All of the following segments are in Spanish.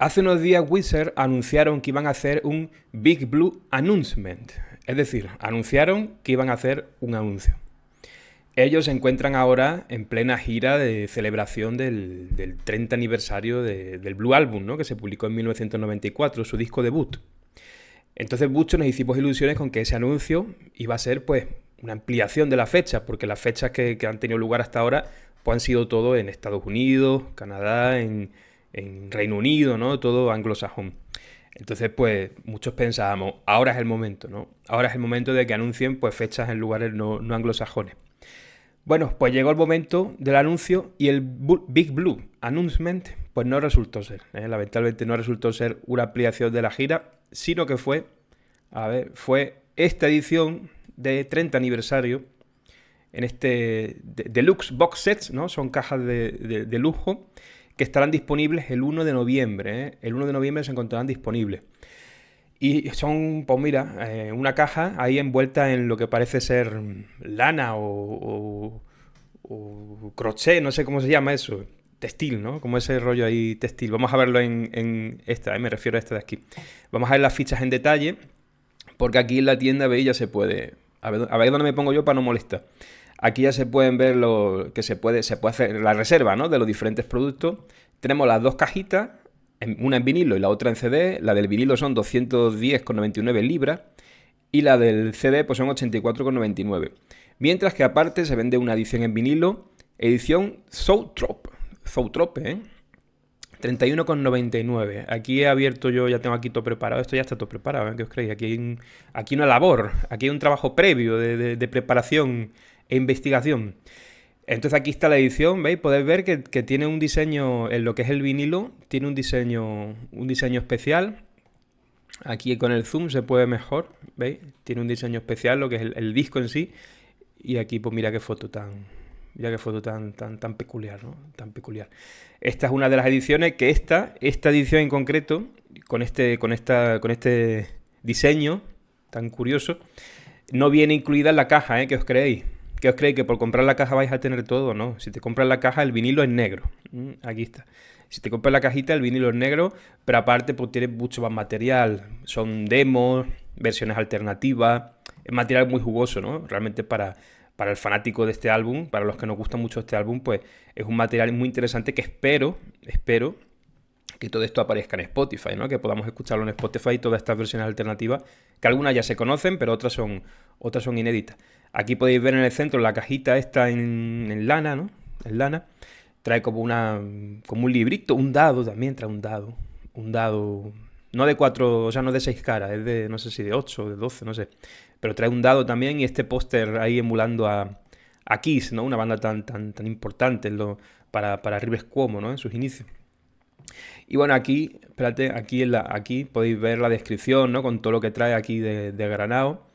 Hace unos días Wizard anunciaron que iban a hacer un Big Blue Announcement, es decir, anunciaron que iban a hacer un anuncio. Ellos se encuentran ahora en plena gira de celebración del, 30 aniversario del Blue Album, ¿no? que se publicó en 1994, su disco debut. Entonces muchos nos hicimos ilusiones con que ese anuncio iba a ser pues una ampliación de la fecha, porque las fechas que, que han tenido lugar hasta ahora pues, han sido todo en Estados Unidos, Canadá, en, en Reino Unido, ¿no? Todo anglosajón. Entonces, pues muchos pensábamos, ahora es el momento, ¿no? Ahora es el momento de que anuncien pues fechas en lugares no, anglosajones. Bueno, pues llegó el momento del anuncio y el Big Blue Announcement pues no resultó ser, ¿eh? lamentablemente no resultó ser una ampliación de la gira, sino que fue, a ver, fue esta edición de 30 aniversario en este deluxe box sets, ¿no? Son cajas de, de lujo que estarán disponibles el 1 de noviembre. ¿eh? El 1 de noviembre se encontrarán disponibles. Y son, pues mira, eh, una caja ahí envuelta en lo que parece ser lana o, crochet, no sé cómo se llama eso. Textil, ¿no? Como ese rollo ahí textil. Vamos a verlo en, esta, ¿eh? me refiero a esta de aquí. Vamos a ver las fichas en detalle, porque aquí en la tienda, veis, ya se puede... A ver, a ver dónde me pongo yo para no molestar. Aquí ya se pueden ver lo que se puede, se puede hacer la reserva ¿no? de los diferentes productos. Tenemos las dos cajitas, una en vinilo y la otra en CD. La del vinilo son 210,99 libras y la del CD pues son 84,99. Mientras que aparte se vende una edición en vinilo, edición Zoutrope, Zoutrope, ¿eh? 31,99. Aquí he abierto yo, ya tengo aquí todo preparado. Esto ya está todo preparado, ¿eh? ¿qué os creéis? Aquí hay, aquí una labor, aquí hay un trabajo previo de preparación e investigación. Entonces aquí está la edición, ¿veis? Podéis ver que, tiene un diseño, en lo que es el vinilo, tiene un diseño, un diseño especial. Aquí con el zoom se puede mejor, ¿veis? Tiene un diseño especial, lo que es el, disco en sí. Y aquí, pues mira qué foto tan, mira qué foto tan, tan, tan peculiar, ¿no? Tan peculiar. Esta es una de las ediciones que esta, esta edición en concreto, con este, con esta, con este diseño tan curioso, no viene incluida en la caja, ¿eh? Que os creéis ¿Qué os creéis? ¿Que por comprar la caja vais a tener todo? No. Si te compras la caja, el vinilo es negro. Mm, aquí está. Si te compras la cajita, el vinilo es negro, pero aparte pues, tiene mucho más material. Son demos, versiones alternativas. Es material muy jugoso, ¿no? Realmente para, para el fanático de este álbum, para los que nos gusta mucho este álbum, pues es un material muy interesante que espero, espero que todo esto aparezca en Spotify, ¿no? Que podamos escucharlo en Spotify y todas estas versiones alternativas, que algunas ya se conocen, pero otras son, otras son inéditas. Aquí podéis ver en el centro la cajita esta en, lana, ¿no? En lana. Trae como una. como un librito, un dado también, trae un dado. Un dado. No de cuatro, o sea, no de seis caras, es de, no sé si de ocho, de doce, no sé. Pero trae un dado también y este póster ahí emulando a, Kiss, ¿no? Una banda tan, tan, tan importante lo, para, para Rives Cuomo, ¿no? En sus inicios. Y bueno, aquí, espérate, aquí, en la, aquí podéis ver la descripción, ¿no? Con todo lo que trae aquí de, de Granado.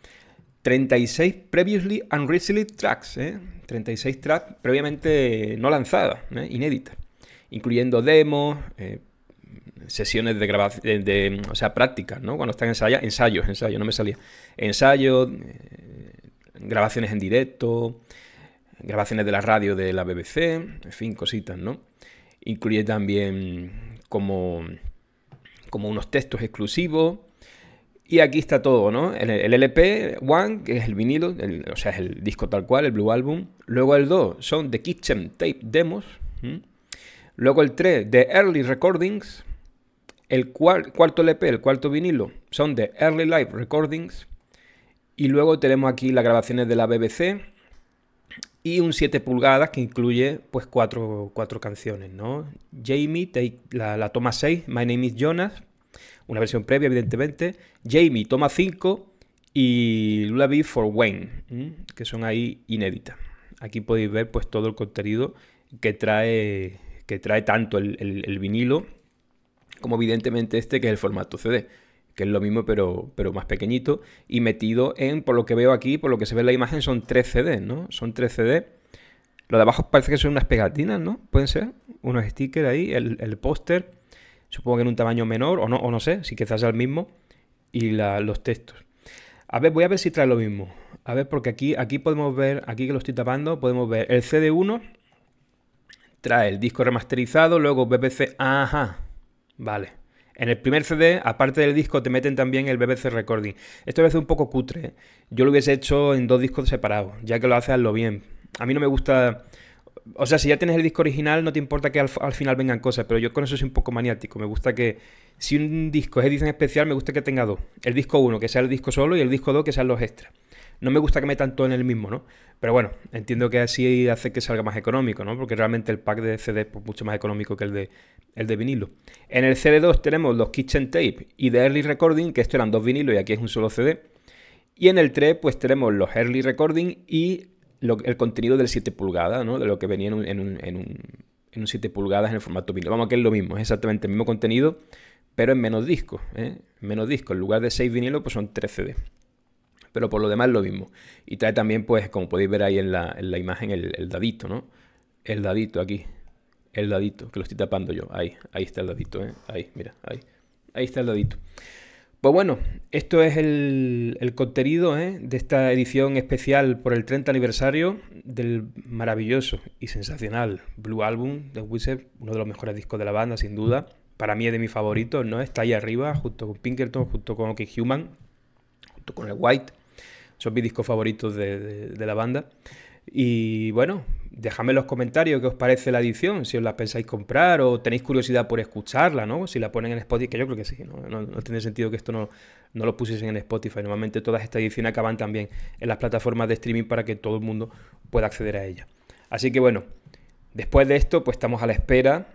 36 previously unreleased tracks, ¿eh? 36 tracks previamente no lanzadas, ¿eh? inéditas, incluyendo demos, eh, sesiones de grabación, de, o sea, prácticas, ¿no? Cuando están ensayadas, ensayos, ensayos, no me salía, ensayos, eh, grabaciones en directo, grabaciones de la radio de la BBC, en fin, cositas, ¿no? Incluye también como, como unos textos exclusivos, y aquí está todo, ¿no? El, LP, One, que es el vinilo, o sea, es el disco tal cual, el Blue Album. Luego el 2 son The Kitchen Tape Demos. Luego el 3, The Early Recordings. El cuarto LP, el cuarto vinilo, son The Early Live Recordings. Y luego tenemos aquí las grabaciones de la BBC y un 7 pulgadas que incluye pues cuatro, canciones, ¿no? Jamie, la toma 6, My Name is Jonas, una versión previa, evidentemente. Jamie toma 5 y Beat for Wayne, que son ahí inéditas. Aquí podéis ver pues todo el contenido que trae, que trae tanto el, vinilo como evidentemente este que es el formato CD, que es lo mismo pero, pero más pequeñito y metido en, por lo que veo aquí, por lo que se ve en la imagen, son tres CD, ¿no? Son tres CDs. Lo de abajo parece que son unas pegatinas, ¿no? Pueden ser unos stickers ahí, el, el póster supongo que en un tamaño menor, o no, no sé, si quizás sea el mismo, y los textos. A ver, voy a ver si trae lo mismo. A ver, porque aquí, aquí podemos ver, aquí que lo estoy tapando, podemos ver el CD1, trae el disco remasterizado, luego BBC, ajá, vale. En el primer CD, aparte del disco, te meten también el BBC Recording. Esto me hace un poco cutre. ¿eh? Yo lo hubiese hecho en dos discos separados, ya que lo haces, lo bien. A mí no me gusta o sea, si ya tienes el disco original, no te importa que al, final vengan cosas, pero yo con eso soy un poco maniático. Me gusta que, si un disco es edición especial, me gusta que tenga dos. El disco 1, que sea el disco solo, y el disco 2, que sean los extras. No me gusta que metan todo en el mismo, ¿no? Pero bueno, entiendo que así hace que salga más económico, ¿no? Porque realmente el pack de CD es pues, mucho más económico que el de, el de vinilo. En el CD2 tenemos los Kitchen Tape y The Early Recording, que estos eran dos vinilos y aquí es un solo CD. Y en el 3 pues tenemos los Early Recording y el contenido del 7 pulgadas, ¿no? De lo que venía en un, en, en, 7 pulgadas en el formato vinilo. Vamos, que es lo mismo, es exactamente el mismo contenido, pero en menos discos, ¿eh? Menos discos. En lugar de 6 vinilos, pues son 13D. Pero por lo demás lo mismo. Y trae también, pues, como podéis ver ahí en la, imagen, el, el dadito, ¿no? El dadito aquí. El dadito, que lo estoy tapando yo. Ahí, ahí está el dadito, ¿eh? Ahí, mira, ahí. Ahí está el dadito. Pues bueno, esto es el, contenido ¿eh? de esta edición especial por el 30 aniversario del maravilloso y sensacional Blue Album de Wizard, uno de los mejores discos de la banda, sin duda. Para mí es de mis favoritos, ¿no? Está ahí arriba, junto con Pinkerton, junto con OK Human, junto con el White. Son mis discos favoritos de, de la banda. Y bueno, dejadme en los comentarios qué os parece la edición, si os la pensáis comprar o tenéis curiosidad por escucharla, ¿no? Si la ponen en Spotify, que yo creo que sí, no, tiene sentido que esto no, no lo pusiesen en Spotify. Normalmente todas estas ediciones acaban también en las plataformas de streaming para que todo el mundo pueda acceder a ella. Así que bueno, después de esto, pues estamos a la espera.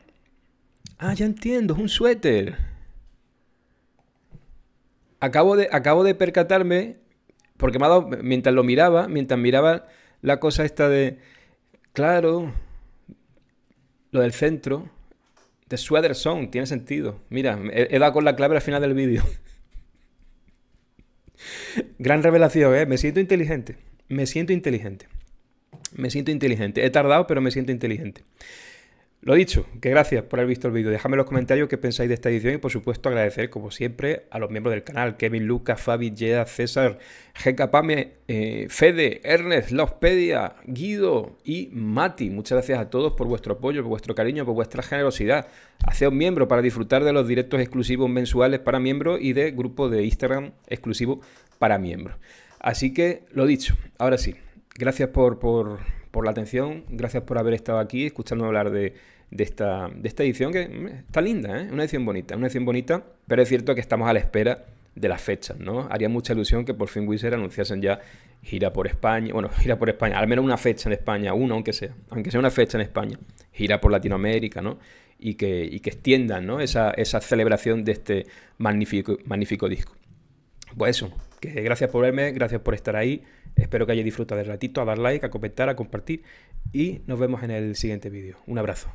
Ah, ya entiendo, es un suéter. Acabo de, acabo de percatarme, porque mientras lo miraba, mientras miraba la cosa esta de, Claro, lo del centro de Sweater Song, tiene sentido. Mira, he, dado con la clave al final del vídeo. Gran revelación, ¿eh? Me siento inteligente. Me siento inteligente. Me siento inteligente. He tardado, pero me siento inteligente. Lo dicho, que gracias por haber visto el vídeo. Dejadme en los comentarios qué pensáis de esta edición y por supuesto agradecer, como siempre, a los miembros del canal, Kevin, Lucas, Fabi, Jeda, César, GKPame, eh, Fede, Ernest, Laospedia, Guido y Mati. Muchas gracias a todos por vuestro apoyo, por vuestro cariño, por vuestra generosidad. Haced miembro para disfrutar de los directos exclusivos mensuales para miembros y de grupo de Instagram exclusivo para miembros. Así que, lo dicho, ahora sí, gracias por, por por la atención, gracias por haber estado aquí escuchando hablar de, esta, de esta edición que está linda, ¿eh? una edición bonita, una edición bonita, pero es cierto que estamos a la espera de las fechas, ¿no? Haría mucha ilusión que por fin Wizard anunciasen ya gira por España, bueno, gira por España, al menos una fecha en España, uno aunque sea, aunque sea una fecha en España, gira por Latinoamérica, ¿no? Y que, y que extiendan, ¿no? Esa, esa celebración de este magnífico, magnífico disco. Pues eso, gracias por verme, gracias por estar ahí. Espero que hayáis disfrutado del ratito, a dar like, a comentar, a compartir y nos vemos en el siguiente vídeo. Un abrazo.